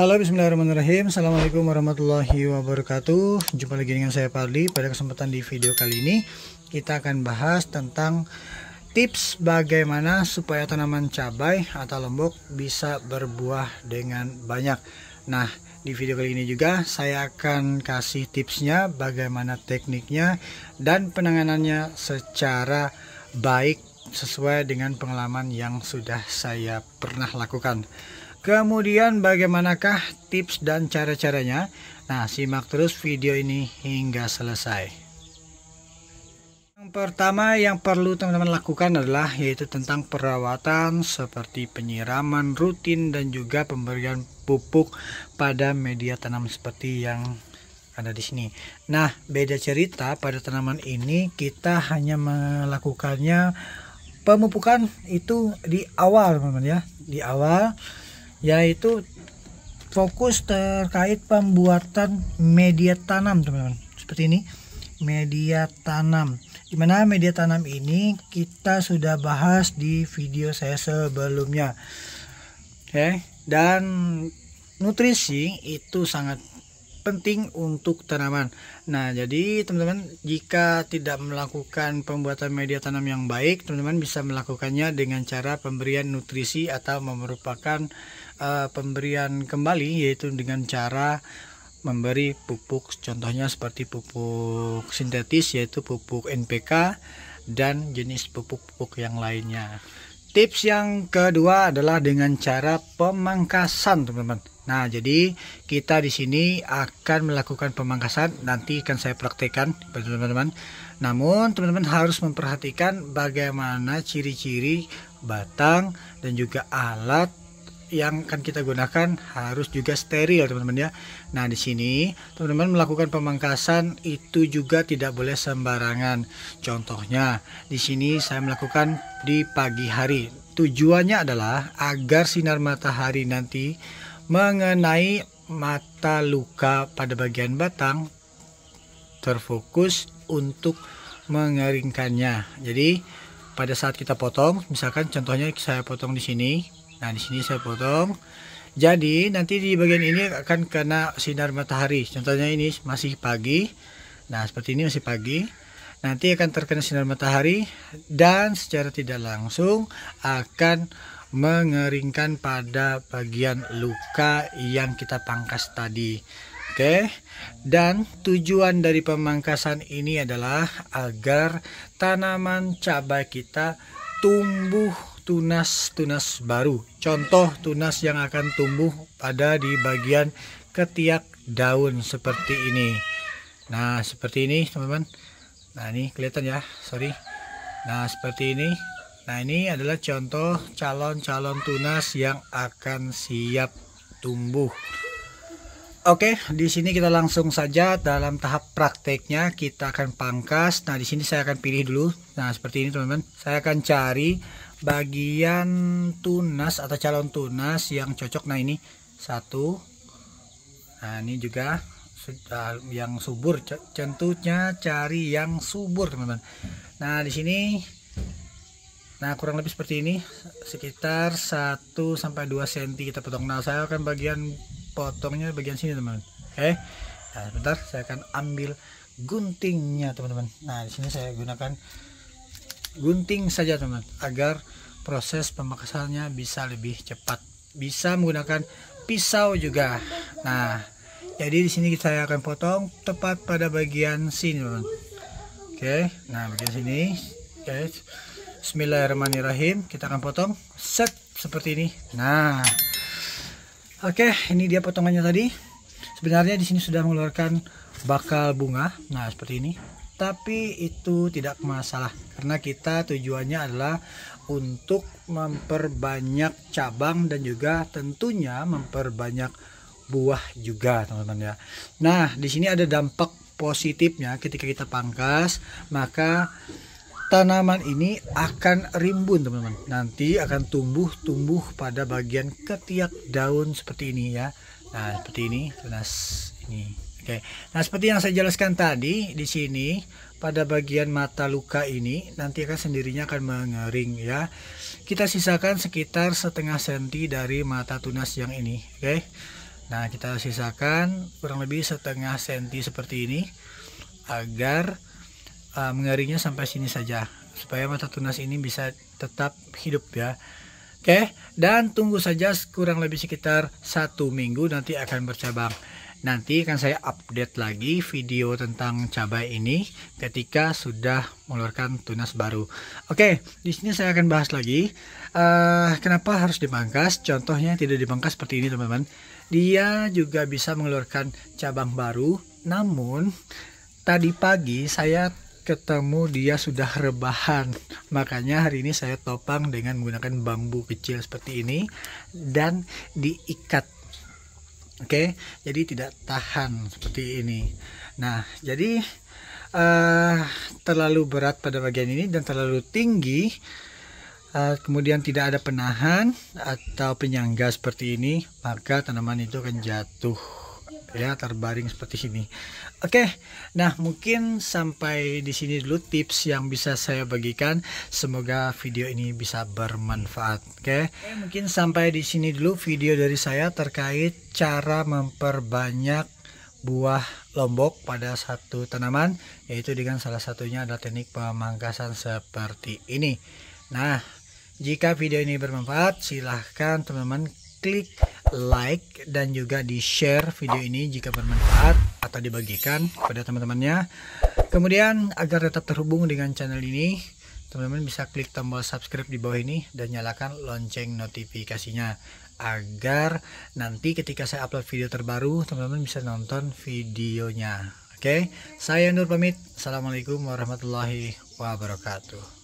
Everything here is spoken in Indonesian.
Halo bismillahirrahmanirrahim Assalamualaikum warahmatullahi wabarakatuh Jumpa lagi dengan saya Parli Pada kesempatan di video kali ini Kita akan bahas tentang Tips bagaimana supaya tanaman cabai atau lombok Bisa berbuah dengan banyak Nah di video kali ini juga Saya akan kasih tipsnya Bagaimana tekniknya Dan penanganannya secara baik Sesuai dengan pengalaman yang sudah saya pernah lakukan Kemudian bagaimanakah tips dan cara-caranya? Nah, simak terus video ini hingga selesai. Yang pertama yang perlu teman-teman lakukan adalah yaitu tentang perawatan seperti penyiraman rutin dan juga pemberian pupuk pada media tanam seperti yang ada di sini. Nah, beda cerita pada tanaman ini kita hanya melakukannya pemupukan itu di awal, teman-teman ya. Di awal yaitu fokus terkait pembuatan media tanam teman-teman seperti ini media tanam dimana media tanam ini kita sudah bahas di video saya sebelumnya oke okay. dan nutrisi itu sangat penting untuk tanaman nah jadi teman-teman jika tidak melakukan pembuatan media tanam yang baik teman-teman bisa melakukannya dengan cara pemberian nutrisi atau merupakan uh, pemberian kembali yaitu dengan cara memberi pupuk contohnya seperti pupuk sintetis yaitu pupuk NPK dan jenis pupuk-pupuk yang lainnya. Tips yang kedua adalah dengan cara pemangkasan, teman-teman. Nah, jadi kita di sini akan melakukan pemangkasan. Nanti akan saya praktekkan, teman-teman. Namun, teman-teman harus memperhatikan bagaimana ciri-ciri batang dan juga alat yang akan kita gunakan harus juga steril teman-teman ya. Nah di sini teman-teman melakukan pemangkasan itu juga tidak boleh sembarangan. Contohnya di sini saya melakukan di pagi hari. Tujuannya adalah agar sinar matahari nanti mengenai mata luka pada bagian batang terfokus untuk mengeringkannya. Jadi pada saat kita potong, misalkan contohnya saya potong di sini, Nah, di sini saya potong. Jadi, nanti di bagian ini akan kena sinar matahari. Contohnya ini masih pagi. Nah, seperti ini masih pagi. Nanti akan terkena sinar matahari dan secara tidak langsung akan mengeringkan pada bagian luka yang kita pangkas tadi. Oke, dan tujuan dari pemangkasan ini adalah agar tanaman cabai kita tumbuh tunas-tunas baru. Contoh tunas yang akan tumbuh pada di bagian ketiak daun seperti ini. Nah, seperti ini, teman-teman. Nah, ini kelihatan ya, sorry. Nah, seperti ini. Nah, ini adalah contoh calon-calon tunas yang akan siap tumbuh. Oke, okay, di sini kita langsung saja dalam tahap prakteknya kita akan pangkas. Nah, di sini saya akan pilih dulu. Nah, seperti ini teman-teman. Saya akan cari bagian tunas atau calon tunas yang cocok. Nah, ini satu. Nah, ini juga sudah yang subur. Contohnya cari yang subur, teman-teman. Nah, di sini Nah, kurang lebih seperti ini. Sekitar 1 sampai 2 cm kita potong. Nah, saya akan bagian potongnya bagian sini teman-teman oke okay. nah sebentar saya akan ambil guntingnya teman-teman nah di sini saya gunakan gunting saja teman-teman agar proses pemakasannya bisa lebih cepat bisa menggunakan pisau juga nah jadi di sini saya akan potong tepat pada bagian sini teman, -teman. oke okay. nah bagian sini oke okay. Bismillahirrahmanirrahim kita akan potong set seperti ini nah Oke, ini dia potongannya tadi. Sebenarnya di sini sudah mengeluarkan bakal bunga. Nah, seperti ini. Tapi itu tidak masalah karena kita tujuannya adalah untuk memperbanyak cabang dan juga tentunya memperbanyak buah juga, teman-teman ya. Nah, di sini ada dampak positifnya ketika kita pangkas, maka tanaman ini akan rimbun teman-teman nanti akan tumbuh-tumbuh pada bagian ketiak daun seperti ini ya nah seperti ini tunas ini oke nah seperti yang saya jelaskan tadi di sini pada bagian mata luka ini nanti akan sendirinya akan mengering ya kita sisakan sekitar setengah senti dari mata tunas yang ini oke nah kita sisakan kurang lebih setengah senti seperti ini agar uh, eh, mengeringnya sampai sini saja supaya mata tunas ini bisa tetap hidup ya oke okay? dan tunggu saja kurang lebih sekitar satu minggu nanti akan bercabang nanti akan saya update lagi video tentang cabai ini ketika sudah mengeluarkan tunas baru. Oke, di sini saya akan bahas lagi uh, kenapa harus dipangkas. Contohnya tidak dipangkas seperti ini teman-teman. Dia juga bisa mengeluarkan cabang baru. Namun tadi pagi saya ketemu dia sudah rebahan makanya hari ini saya topang dengan menggunakan bambu kecil seperti ini dan diikat oke jadi tidak tahan seperti ini nah jadi uh, terlalu berat pada bagian ini dan terlalu tinggi uh, kemudian tidak ada penahan atau penyangga seperti ini maka tanaman itu akan jatuh ya terbaring seperti ini. Oke, okay, nah mungkin sampai di sini dulu tips yang bisa saya bagikan. Semoga video ini bisa bermanfaat. Oke, okay? okay, mungkin sampai di sini dulu video dari saya terkait cara memperbanyak buah lombok pada satu tanaman yaitu dengan salah satunya ada teknik pemangkasan seperti ini nah jika video ini bermanfaat silahkan teman-teman klik like dan juga di share video ini jika bermanfaat atau dibagikan kepada teman-temannya kemudian agar tetap terhubung dengan channel ini teman-teman bisa klik tombol subscribe di bawah ini dan nyalakan lonceng notifikasinya agar nanti ketika saya upload video terbaru teman-teman bisa nonton videonya oke okay? saya Nur pamit Assalamualaikum warahmatullahi wabarakatuh